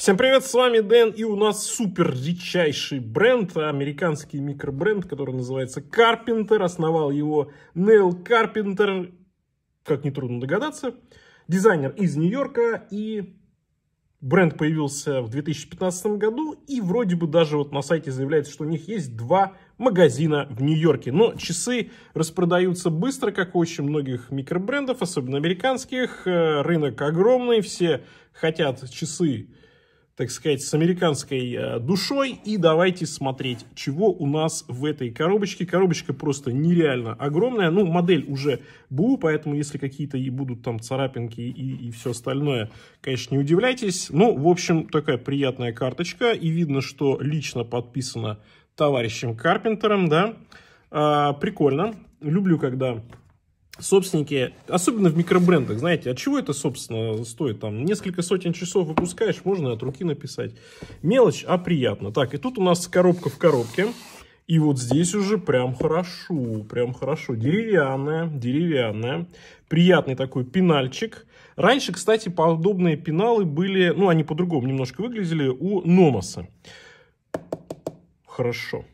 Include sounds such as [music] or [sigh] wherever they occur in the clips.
Всем привет, с вами Дэн, и у нас супер редчайший бренд, американский микробренд, который называется Carpenter, основал его Нейл Карпентер, как нетрудно догадаться, дизайнер из Нью-Йорка, и бренд появился в 2015 году, и вроде бы даже вот на сайте заявляется, что у них есть два магазина в Нью-Йорке. Но часы распродаются быстро, как у очень многих микробрендов, особенно американских, э, рынок огромный, все хотят часы так сказать, с американской э, душой. И давайте смотреть, чего у нас в этой коробочке. Коробочка просто нереально огромная. Ну, модель уже БУ, поэтому если какие-то и будут там царапинки и, и все остальное, конечно, не удивляйтесь. Ну, в общем, такая приятная карточка. И видно, что лично подписано товарищем Карпентером, да. А, прикольно. Люблю, когда собственники, особенно в микробрендах, знаете, от чего это, собственно, стоит? Там несколько сотен часов выпускаешь, можно от руки написать. Мелочь, а приятно. Так, и тут у нас коробка в коробке. И вот здесь уже прям хорошо, прям хорошо. Деревянная, деревянная. Приятный такой пенальчик. Раньше, кстати, подобные пеналы были, ну, они по-другому немножко выглядели, у Номаса. Хорошо.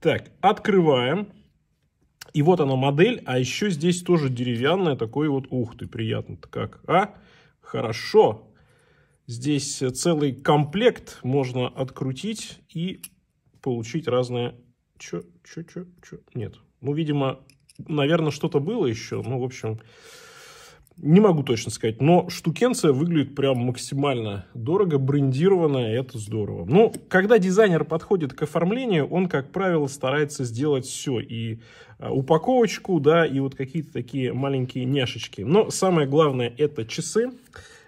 Так, открываем. И вот она модель, а еще здесь тоже деревянная, такой вот, ух ты, приятно-то как, а? Хорошо. Здесь целый комплект можно открутить и получить разное, че, че, че, че? Нет. Ну, видимо, наверное, что-то было еще. Ну, в общем, не могу точно сказать, но штукенция выглядит прям максимально дорого, брендированная, это здорово. Но ну, когда дизайнер подходит к оформлению, он, как правило, старается сделать все. И а, упаковочку, да, и вот какие-то такие маленькие няшечки. Но самое главное это часы.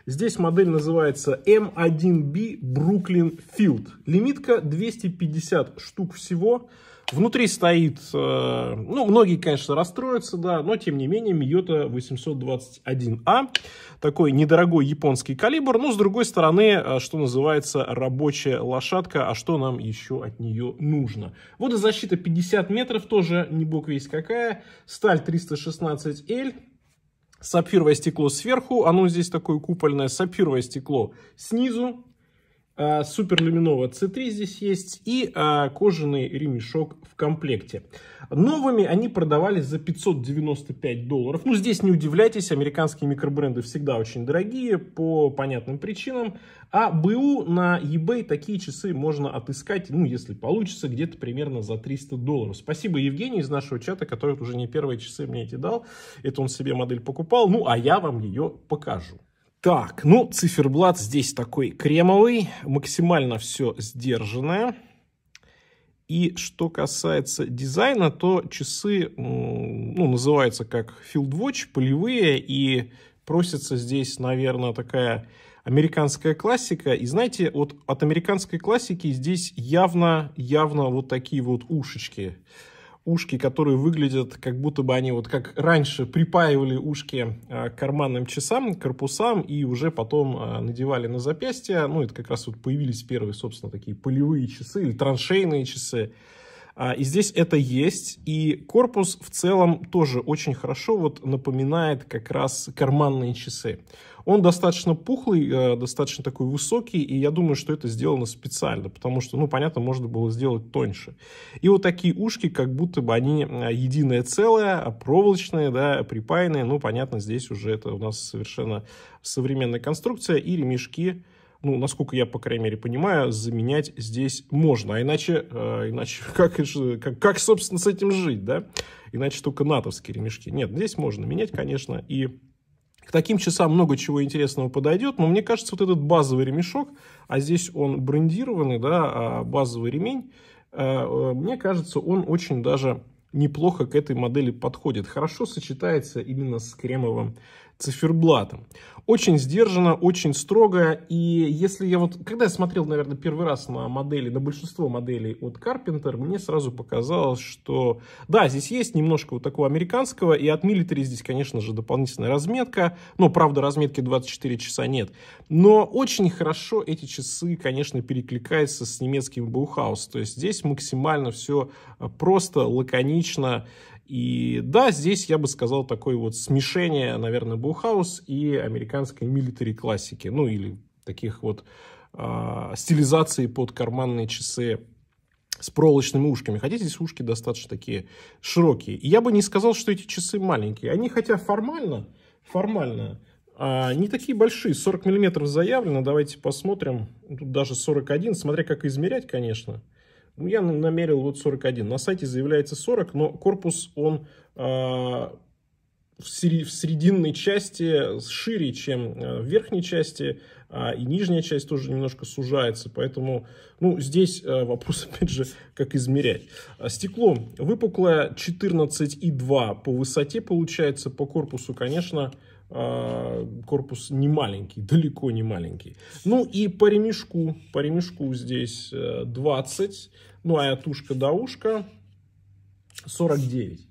Здесь модель называется M1B Brooklyn Field. Лимитка 250 штук всего. Внутри стоит, э, ну, многие, конечно, расстроятся, да, но, тем не менее, Миота 821А, такой недорогой японский калибр, но, ну, с другой стороны, э, что называется, рабочая лошадка, а что нам еще от нее нужно? Водозащита 50 метров, тоже не бог весь какая, сталь 316L, сапфировое стекло сверху, оно здесь такое купольное, сапфировое стекло снизу, а, суперлюминова C3 здесь есть и а, кожаный ремешок в комплекте. Новыми они продавались за 595 долларов. Ну, здесь не удивляйтесь, американские микробренды всегда очень дорогие по понятным причинам. А БУ на eBay такие часы можно отыскать, ну, если получится, где-то примерно за 300 долларов. Спасибо Евгению из нашего чата, который уже не первые часы мне эти дал. Это он себе модель покупал. Ну, а я вам ее покажу. Так, ну, циферблат здесь такой кремовый, максимально все сдержанное. И что касается дизайна, то часы ну, называются как Field Watch, полевые, и просится здесь, наверное, такая американская классика. И знаете, вот от американской классики здесь явно, явно вот такие вот ушечки ушки, которые выглядят как будто бы они вот как раньше припаивали ушки а, к карманным часам, корпусам и уже потом а, надевали на запястье. Ну, это как раз вот появились первые, собственно, такие полевые часы или траншейные часы. А, и здесь это есть, и корпус в целом тоже очень хорошо вот напоминает как раз карманные часы. Он достаточно пухлый, э, достаточно такой высокий, и я думаю, что это сделано специально, потому что, ну, понятно, можно было сделать тоньше. И вот такие ушки, как будто бы они э, единое целое, а проволочные, да, припаянные, ну, понятно, здесь уже это у нас совершенно современная конструкция, и ремешки, ну, насколько я, по крайней мере, понимаю, заменять здесь можно. А иначе, э, иначе [laughs] как, как, как, собственно, с этим жить, да? Иначе только натовские ремешки. Нет, здесь можно менять, конечно, и к таким часам много чего интересного подойдет, но мне кажется, вот этот базовый ремешок, а здесь он брендированный, да, а базовый ремень, э, э, мне кажется, он очень даже неплохо к этой модели подходит. Хорошо сочетается именно с кремовым циферблатом. Очень сдержанно, очень строго. И если я вот, когда я смотрел, наверное, первый раз на модели, на большинство моделей от Carpenter, мне сразу показалось, что да, здесь есть немножко вот такого американского, и от милитари здесь, конечно же, дополнительная разметка. но правда, разметки 24 часа нет. Но очень хорошо эти часы, конечно, перекликаются с немецким Баухаус. То есть здесь максимально все э, просто, лаконично и да, здесь я бы сказал такое вот смешение, наверное, Бухаус и американской милитари классики, ну или таких вот э, а, стилизаций под карманные часы с проволочными ушками. Хотя здесь ушки достаточно такие широкие. И я бы не сказал, что эти часы маленькие. Они хотя формально, формально а, не такие большие. 40 миллиметров заявлено. Давайте посмотрим. Тут даже 41, смотря как измерять, конечно. Ну, я намерил вот 41. На сайте заявляется 40, но корпус, он а, в в срединной части шире, чем э, в верхней части, а, и нижняя часть тоже немножко сужается, поэтому, ну, здесь э, [laughs] вопрос, опять же, как измерять. А, стекло выпуклое 14,2 по высоте получается, по корпусу, конечно, а, корпус не маленький, [laughs] далеко не маленький. Ну и по ремешку, по ремешку здесь 20, э, ну а от ушка до ушка 49.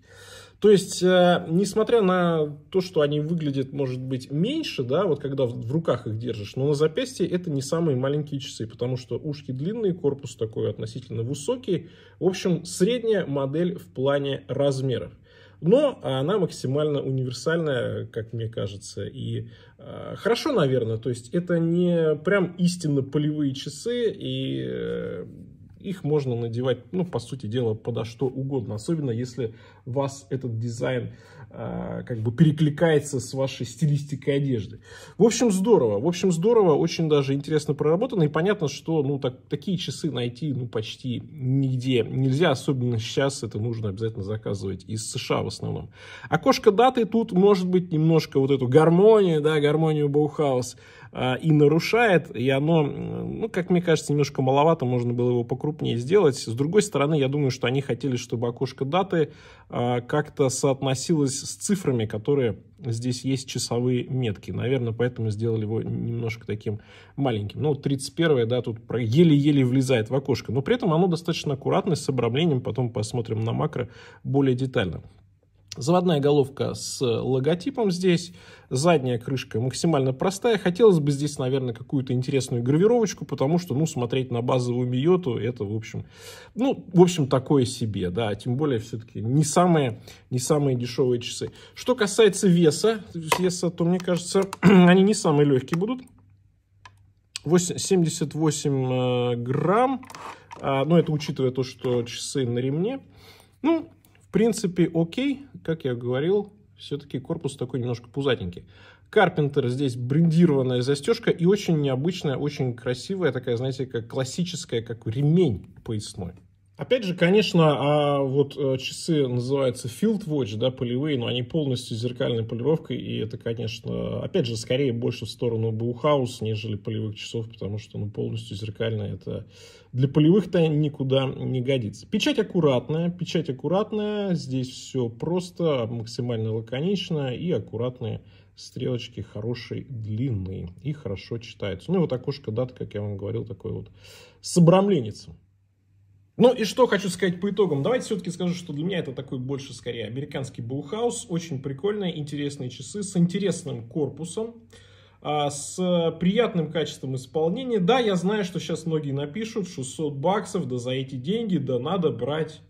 То есть, э, несмотря на то, что они выглядят, может быть, меньше, да, вот когда в руках их держишь, но на запястье это не самые маленькие часы, потому что ушки длинные, корпус такой относительно высокий. В общем, средняя модель в плане размеров но она максимально универсальная, как мне кажется, и э, хорошо, наверное, то есть это не прям истинно полевые часы, и э, их можно надевать, ну, по сути дела, подо что угодно, особенно если вас этот дизайн э, Э, как бы перекликается с вашей стилистикой одежды. В общем, здорово. В общем, здорово, очень даже интересно проработано. И понятно, что ну, так, такие часы найти ну, почти нигде нельзя. Особенно сейчас это нужно обязательно заказывать из США в основном. Окошко даты тут, может быть, немножко вот эту гармонию, да, гармонию Боухаус э, и нарушает, и оно, ну, как мне кажется, немножко маловато, можно было его покрупнее сделать. С другой стороны, я думаю, что они хотели, чтобы окошко даты э, как-то соотносилось с цифрами, которые здесь есть часовые метки. Наверное, поэтому сделали его немножко таким маленьким. Ну, 31 да, тут еле-еле влезает в окошко. Но при этом оно достаточно аккуратное, с обрамлением. Потом посмотрим на макро более детально. Заводная головка с э, логотипом здесь. Задняя крышка максимально простая. Хотелось бы здесь, наверное, какую-то интересную гравировочку, потому что, ну, смотреть на базовую Миоту, это, в общем, ну, в общем, такое себе, да. А тем более, все-таки не самые, не самые дешевые часы. Что касается веса, веса, то, мне кажется, [clears throat] они не самые легкие будут. 8, 78 э, грамм. но а, ну, это учитывая то, что часы на ремне. Ну, принципе, окей. Как я говорил, все-таки корпус такой немножко пузатенький. Карпентер здесь брендированная застежка и очень необычная, очень красивая, такая, знаете, как классическая, как ремень поясной. Опять же, конечно, а вот э, часы называются Field Watch, да, полевые, но они полностью зеркальной полировкой, и это, конечно, опять же, скорее больше в сторону Bauhaus, нежели полевых часов, потому что, ну, полностью зеркально это для полевых-то никуда не годится. Печать аккуратная, печать аккуратная, здесь все просто, максимально лаконично и аккуратные стрелочки хорошие, длинные и хорошо читаются. Ну и вот окошко даты, как я вам говорил, такой вот с обрамленницем. Ну и что хочу сказать по итогам. Давайте все-таки скажу, что для меня это такой больше скорее американский булхаус. Очень прикольные, интересные часы с интересным корпусом а, с приятным качеством исполнения. Да, я знаю, что сейчас многие напишут 600 баксов, да за эти деньги, да надо брать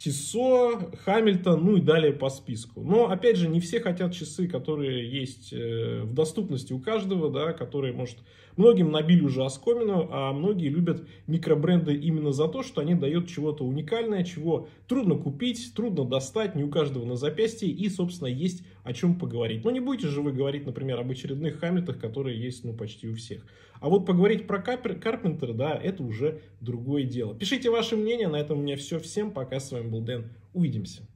Тисо, Хамильтон, ну и далее по списку. Но, опять же, не все хотят часы, которые есть э, в доступности у каждого, да, которые, может, многим набили уже оскомину, а многие любят микробренды именно за то, что они дают чего-то уникальное, чего трудно купить, трудно достать, не у каждого на запястье, и, собственно, есть о чем поговорить. Но не будете же вы говорить, например, об очередных Хамильтах, которые есть, ну, почти у всех. А вот поговорить про Карпентера, да, это уже другое дело. Пишите ваше мнение, на этом у меня все. Всем пока, с вами был Дэн. Увидимся.